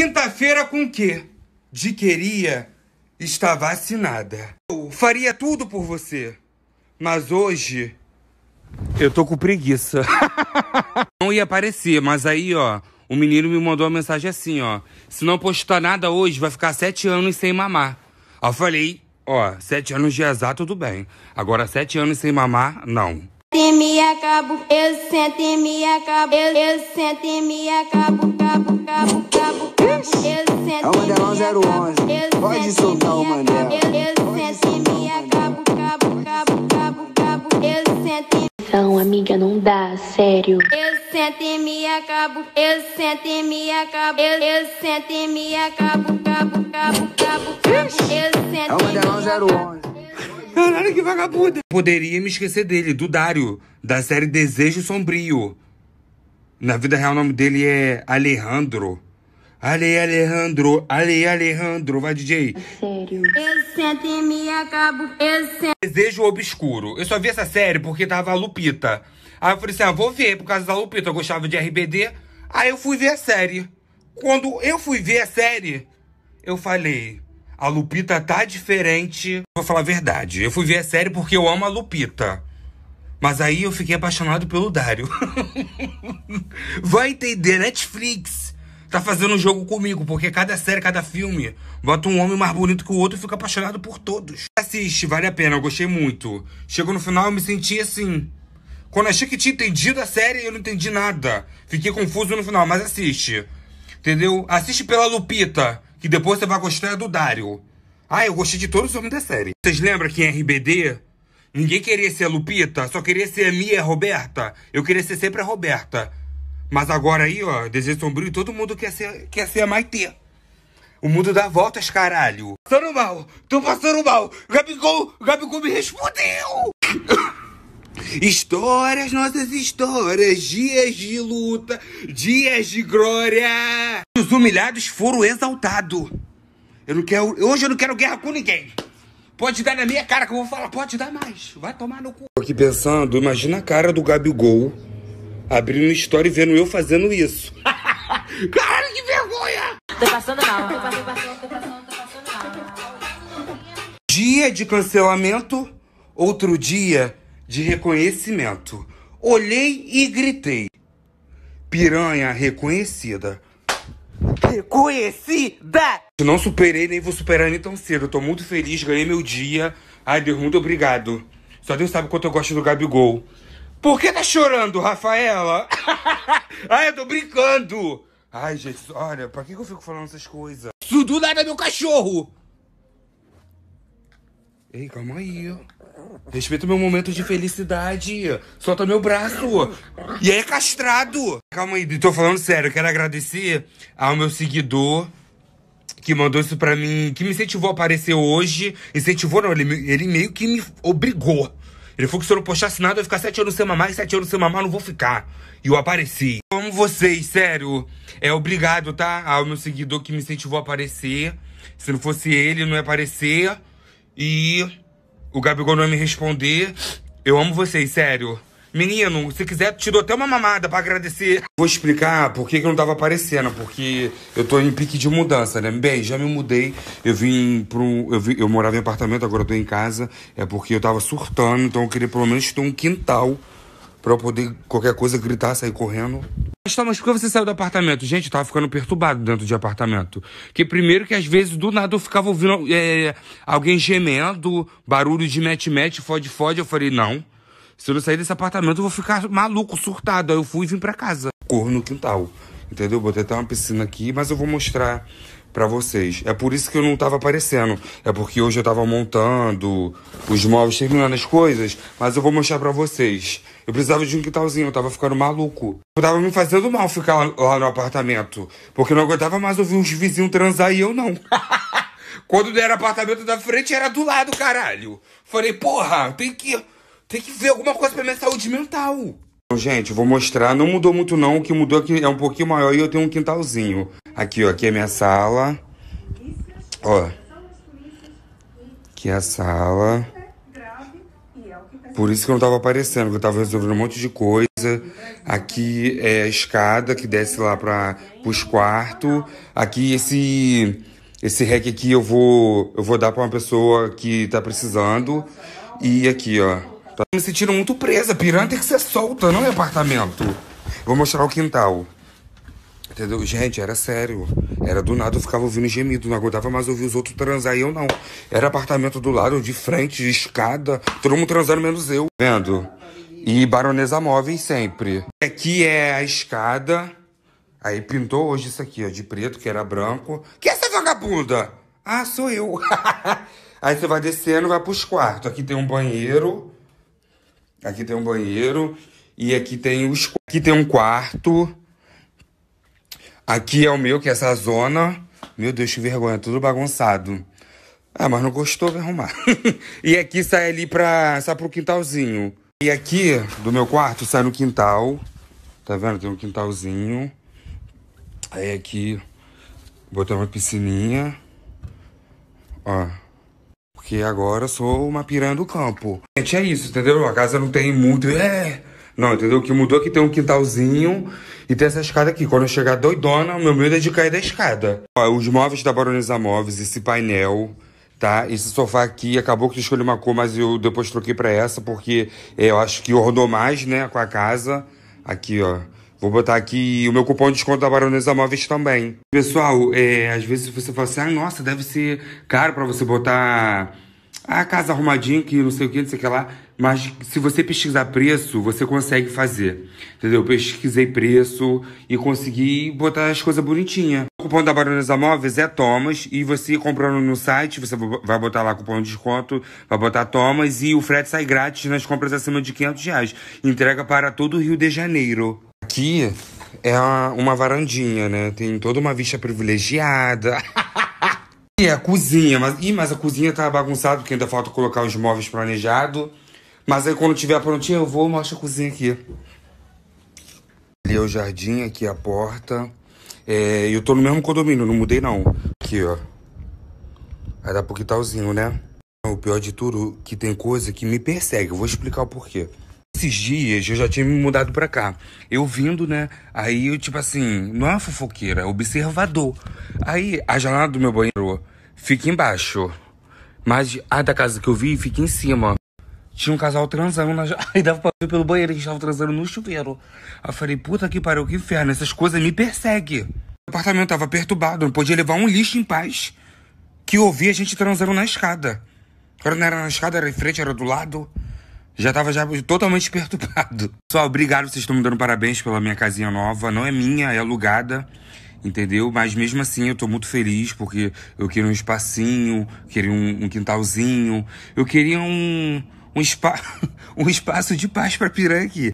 Quinta-feira com que? De queria está vacinada. Eu faria tudo por você, mas hoje eu tô com preguiça. não ia aparecer, mas aí, ó, o menino me mandou uma mensagem assim, ó. Se não postar nada hoje, vai ficar sete anos sem mamar. Aí eu falei, ó, sete anos de azar, tudo bem. Agora, sete anos sem mamar, não sente me acabo, eu sente me acabo, eu, eu sente me acabo, cabo, cabo, cabo, cabo, eu sente me acabo, 011. Pode soltar o Mandela. Eu, sente me acabo, cabo, cabo, cabo, cabo, eu sente Não, amiga, não dá, sério. Eu sente me acabo, eu sente me acabo, eu, eu sente me acabo, cabo, cabo, cabo, cabo, eu sente me acabo. Caralho, que vagabunda. Poderia me esquecer dele, do Dário, da série Desejo Sombrio. Na vida real, o nome dele é Alejandro. Ale, Alejandro, Ale, Alejandro, vai, DJ. Sério. Eu me acabo, eu Desejo Obscuro. Eu só vi essa série porque tava a Lupita. Aí eu falei assim, ah, vou ver, por causa da Lupita, eu gostava de RBD. Aí eu fui ver a série. Quando eu fui ver a série, eu falei, a Lupita tá diferente. Vou falar a verdade. Eu fui ver a série porque eu amo a Lupita. Mas aí eu fiquei apaixonado pelo Dário. Vai entender, Netflix tá fazendo um jogo comigo, porque cada série, cada filme, bota um homem mais bonito que o outro e fica apaixonado por todos. Assiste, vale a pena, eu gostei muito. Chegou no final, eu me senti assim. Quando achei que tinha entendido a série, eu não entendi nada. Fiquei confuso no final, mas assiste. Entendeu? Assiste pela Lupita que depois você vai gostar é do Dario. Ah, eu gostei de todos os homens da série. Vocês lembram que em RBD ninguém queria ser a Lupita, só queria ser a Mia e a Roberta? Eu queria ser sempre a Roberta. Mas agora aí, ó, Desejo Sombrio, todo mundo quer ser, quer ser a Maitê. O mundo dá voltas, caralho. Passando mal, tô passando mal. Gabigol, Gabigol me respondeu. Histórias, nossas histórias, dias de luta, dias de glória. Os humilhados foram exaltados. Eu não quero, hoje eu não quero guerra com ninguém. Pode dar na minha cara que eu vou falar, pode dar mais. Vai tomar no cu. Aqui pensando, imagina a cara do Gabigol abrindo uma história e vendo eu fazendo isso. Caralho, que vergonha! Tô passando Tô passando, tô passando, tô passando, tô passando mal. Dia de cancelamento, outro dia de reconhecimento. Olhei e gritei. Piranha reconhecida. Reconhecida! Não superei nem vou superar nem tão cedo. tô muito feliz, ganhei meu dia. Ai, Deus, muito obrigado. Só Deus sabe quanto eu gosto do Gabigol. Por que tá chorando, Rafaela? Ai, eu tô brincando. Ai, gente, olha, pra que eu fico falando essas coisas? Isso nada meu cachorro! Ei, calma aí, ó. Respeita o meu momento de felicidade. Solta meu braço. E aí é castrado. Calma aí, tô falando sério. Quero agradecer ao meu seguidor que mandou isso pra mim, que me incentivou a aparecer hoje. Incentivou não, ele, ele meio que me obrigou. Ele falou que se eu não postasse nada, eu ia ficar sete anos sem mamar, e sete anos sem mamar não vou ficar. E eu apareci. Como vocês, sério. É obrigado, tá? Ao meu seguidor que me incentivou a aparecer. Se não fosse ele, não ia aparecer. E o Gabigol não me responder. Eu amo vocês, sério. Menino, se quiser, tirou até uma mamada para agradecer. Vou explicar por que, que eu não tava aparecendo, porque eu tô em pique de mudança, né? Bem, já me mudei. Eu vim pro. Eu, eu morava em apartamento, agora eu tô em casa. É porque eu tava surtando, então eu queria pelo menos ter um quintal para eu poder qualquer coisa gritar, sair correndo. Mas Thomas, por que você saiu do apartamento? Gente, eu tava ficando perturbado dentro de apartamento. Que primeiro que às vezes do nada eu ficava ouvindo é, alguém gemendo, barulho de mete-mete, fode-fode. Eu falei, não, se eu não sair desse apartamento eu vou ficar maluco, surtado. Aí eu fui e vim pra casa. Corro no quintal, entendeu? Botei até uma piscina aqui, mas eu vou mostrar para vocês. É por isso que eu não tava aparecendo. É porque hoje eu tava montando os móveis, terminando as coisas, mas eu vou mostrar para vocês. Eu precisava de um quintalzinho, eu tava ficando maluco. Eu tava me fazendo mal ficar lá, lá no apartamento, porque eu não aguentava mais ouvir uns vizinhos transar e eu não. Quando era apartamento da frente, era do lado, caralho. Falei, porra, tem que, tem que ver alguma coisa pra minha saúde mental. Então, gente, vou mostrar. Não mudou muito não. O que mudou é que é um pouquinho maior e eu tenho um quintalzinho. Aqui, ó. Aqui é a minha sala. Ó. Aqui é a sala. Por isso que eu não tava aparecendo, que eu tava resolvendo um monte de coisa. Aqui é a escada que desce lá para os quartos. Aqui esse esse rec aqui eu vou eu vou dar para uma pessoa que tá precisando. E aqui, ó pirata. Tá? Me sentindo muito presa. Piranha tem que ser solta, não é apartamento. Vou mostrar o quintal. Entendeu? Gente, era sério. Era do nada, eu ficava ouvindo gemido. Não aguentava mais ouvir os outros transar e eu não. Era apartamento do lado, de frente, de escada. Todo mundo transando menos eu. Vendo? E baronesa móveis sempre. Aqui é a escada. Aí pintou hoje isso aqui, ó, de preto, que era branco. Que é essa vagabunda? Ah, sou eu. Aí você vai descendo, vai pros quartos. Aqui tem um banheiro. Aqui tem um banheiro e aqui tem os aqui tem um quarto. Aqui é o meu, que é essa zona. Meu Deus, que vergonha, tudo bagunçado. Ah, mas não gostou, vai arrumar. e aqui sai ali pra. sai pro quintalzinho. E aqui do meu quarto sai no quintal. Tá vendo? Tem um quintalzinho. Aí aqui botei uma piscininha. Ó, porque agora sou uma piranha do campo. Gente, é isso, entendeu? A casa não tem muito. É. Não, entendeu? O que mudou é que tem um quintalzinho e tem essa escada aqui. Quando eu chegar doidona, o meu medo é de cair da escada. Ó, os móveis da Baronesa Móveis, esse painel, tá? Esse sofá aqui, acabou que eu escolhi uma cor, mas eu depois troquei pra essa, porque é, eu acho que ornou mais, né, com a casa. Aqui, ó. Vou botar aqui o meu cupom de desconto da Baronesa Móveis também. Pessoal, é, às vezes você fala assim, ah, nossa, deve ser caro para você botar a casa arrumadinha, que não sei o que, não sei o que lá. Mas se você pesquisar preço, você consegue fazer. Entendeu? Eu pesquisei preço e consegui botar as coisas bonitinhas. O cupom da Baronesa Móveis é Thomas. E você comprando no site, você vai botar lá cupom de desconto, vai botar Thomas. E o frete sai grátis nas compras acima de 500 reais. Entrega para todo o Rio de Janeiro. Aqui é uma varandinha, né? Tem toda uma vista privilegiada. e a cozinha, mas, ih, mas a cozinha tá bagunçada porque ainda falta colocar os móveis planejados. Mas aí quando tiver prontinho eu vou mostrar a cozinha aqui. Ali é o jardim, aqui é a porta. É, eu tô no mesmo condomínio, não mudei não. Aqui, ó. Aí dá pro quintalzinho, né? O pior de tudo que tem coisa que me persegue. Eu vou explicar o porquê. Esses dias eu já tinha me mudado pra cá. Eu vindo, né? Aí eu, tipo assim, não é fofoqueira, é observador. Aí a janela do meu banheiro fica embaixo. Mas a da casa que eu vi fica em cima. Tinha um casal transando na Aí dava pra ver pelo banheiro que estava transando no chuveiro. Aí eu falei, puta que pariu, que inferno, essas coisas me perseguem. O apartamento tava perturbado, não podia levar um lixo em paz. Que eu ouvi a gente transando na escada. Agora não era na escada, era em frente, era do lado. Já tava já totalmente perturbado. Pessoal, obrigado, vocês estão me dando parabéns pela minha casinha nova. Não é minha, é alugada, entendeu? Mas mesmo assim eu tô muito feliz porque eu queria um espacinho, queria um, um quintalzinho, eu queria um, um, spa, um espaço de paz pra piranha aqui.